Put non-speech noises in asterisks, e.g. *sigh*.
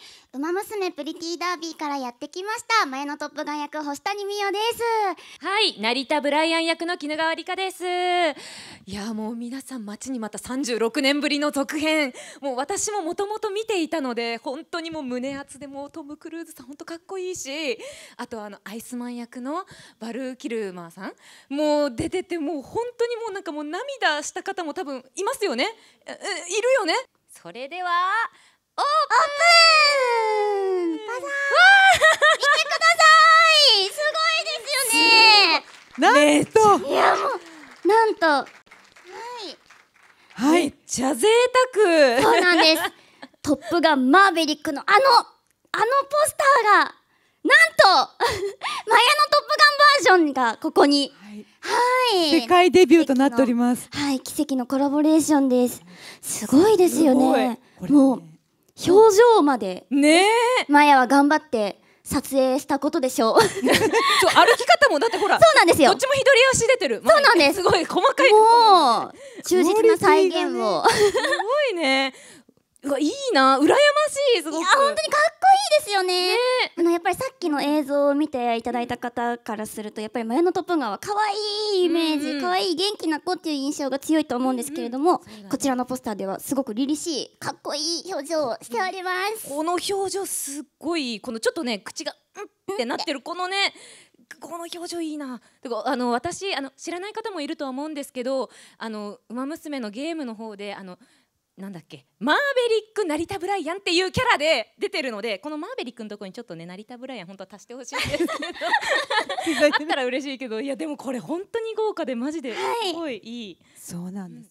「ウマ娘プリティダービー」からやってきました前のトップガン役星谷美代ですはい成田ブライアン役の絹川理香ですいやもう皆さん待ちにまた36年ぶりの続編もう私ももともと見ていたので本当にもう胸熱でもうトム・クルーズさん本当かっこいいしあとあのアイスマン役のバルー・キルマーさんもう出ててもう本当にもうなんかもう涙した方も多分いますよねいるよねそれではオープンバザー見てくださいすごいですよねなんといやもうなんとはいはいめっちゃ贅沢そうなんです *laughs* トップガンマーヴェリックのあのあのポスターがなんとマヤのトップガンバージョンがここにはい世界デビューとなっておりますはい奇跡のコラボレーションですすごいですよねもう表情までねマヤは頑張って撮影したことでしょう *laughs* そう歩き方もだってほらそうなんですよどっちも左足出てるそうなんですすごい細かいもう忠実な再現を、ね、すごいねうわいいな羨ましいすごくいや本当にかっこいいですよねねりさっきの映像を見ていただいた方からするとやっぱり「前のトップガン」は可愛いイメージ、うん可愛い元気な子っていう印象が強いと思うんですけれども、うんうんね、こちらのポスターではすごく凛々しいかっこいい表情をしております、うん、この表情すっごいこのちょっとね口が「うん」ってなってるこのねこの表情いいなてかあの私あの知らない方もいるとは思うんですけど「あのウマ娘」のゲームの方であの「なんだっけマーベリック成田ブライアンっていうキャラで出てるのでこのマーベリックのところにちょっとね成田ブライアン本当は足してほしいんですけど *laughs* あったら嬉しいけどいやでもこれ本当に豪華でマジですごいいい、はい、そうなんです、